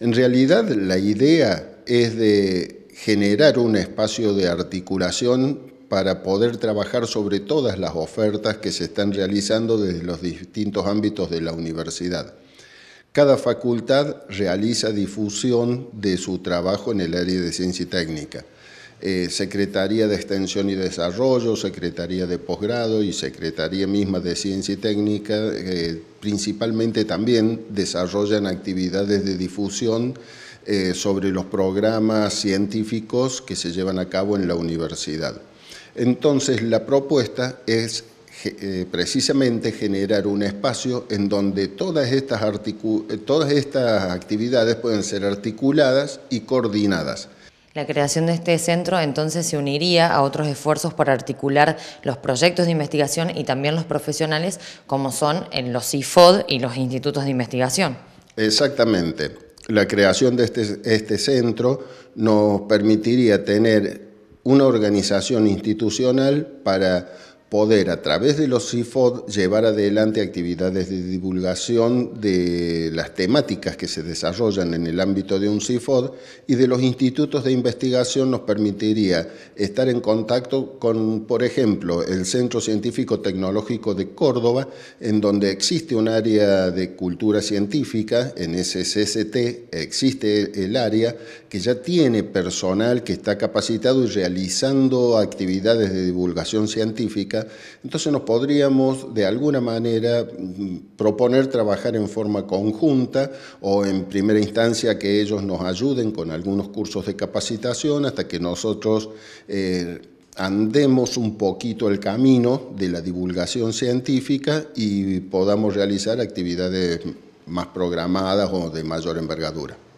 En realidad la idea es de generar un espacio de articulación para poder trabajar sobre todas las ofertas que se están realizando desde los distintos ámbitos de la universidad. Cada facultad realiza difusión de su trabajo en el área de ciencia y técnica. Eh, Secretaría de Extensión y Desarrollo, Secretaría de Posgrado y Secretaría misma de Ciencia y Técnica, eh, principalmente también desarrollan actividades de difusión eh, sobre los programas científicos que se llevan a cabo en la universidad. Entonces, la propuesta es precisamente generar un espacio en donde todas estas, todas estas actividades pueden ser articuladas y coordinadas la creación de este centro entonces se uniría a otros esfuerzos para articular los proyectos de investigación y también los profesionales como son en los IFOD y los institutos de investigación. Exactamente. La creación de este, este centro nos permitiría tener una organización institucional para poder a través de los CIFOD llevar adelante actividades de divulgación de las temáticas que se desarrollan en el ámbito de un CIFOD y de los institutos de investigación nos permitiría estar en contacto con, por ejemplo, el Centro Científico Tecnológico de Córdoba, en donde existe un área de cultura científica, en SCST existe el área que ya tiene personal que está capacitado y realizando actividades de divulgación científica entonces nos podríamos de alguna manera proponer trabajar en forma conjunta o en primera instancia que ellos nos ayuden con algunos cursos de capacitación hasta que nosotros... Eh, andemos un poquito el camino de la divulgación científica y podamos realizar actividades más programadas o de mayor envergadura.